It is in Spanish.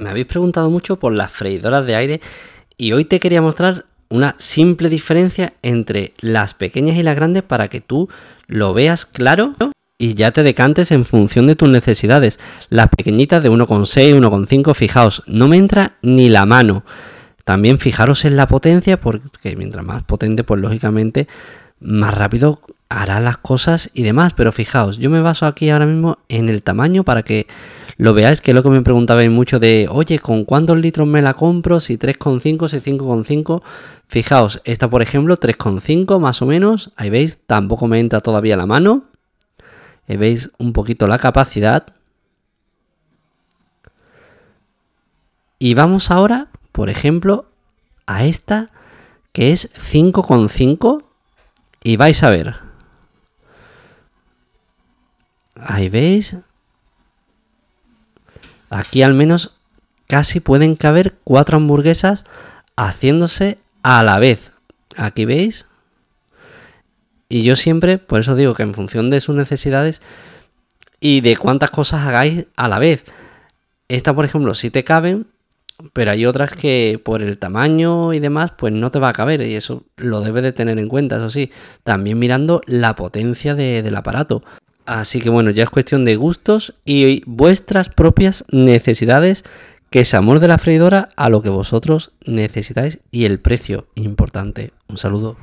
me habéis preguntado mucho por las freidoras de aire y hoy te quería mostrar una simple diferencia entre las pequeñas y las grandes para que tú lo veas claro y ya te decantes en función de tus necesidades. Las pequeñitas de 1,6, 1,5, fijaos, no me entra ni la mano. También fijaros en la potencia porque mientras más potente, pues lógicamente más rápido hará las cosas y demás. Pero fijaos, yo me baso aquí ahora mismo en el tamaño para que lo veáis, que es lo que me preguntabais mucho de, oye, ¿con cuántos litros me la compro? Si 3,5, si 5,5. Fijaos, esta por ejemplo, 3,5 más o menos. Ahí veis, tampoco me entra todavía la mano. Ahí veis un poquito la capacidad. Y vamos ahora, por ejemplo, a esta que es 5,5 y vais a ver. Ahí veis, Aquí al menos casi pueden caber cuatro hamburguesas haciéndose a la vez. Aquí veis. Y yo siempre, por eso digo que en función de sus necesidades y de cuántas cosas hagáis a la vez. Esta, por ejemplo, sí te caben, pero hay otras que por el tamaño y demás, pues no te va a caber. Y eso lo debes de tener en cuenta, eso sí. También mirando la potencia del aparato. Así que bueno, ya es cuestión de gustos y vuestras propias necesidades, que es amor de la freidora a lo que vosotros necesitáis y el precio importante. Un saludo.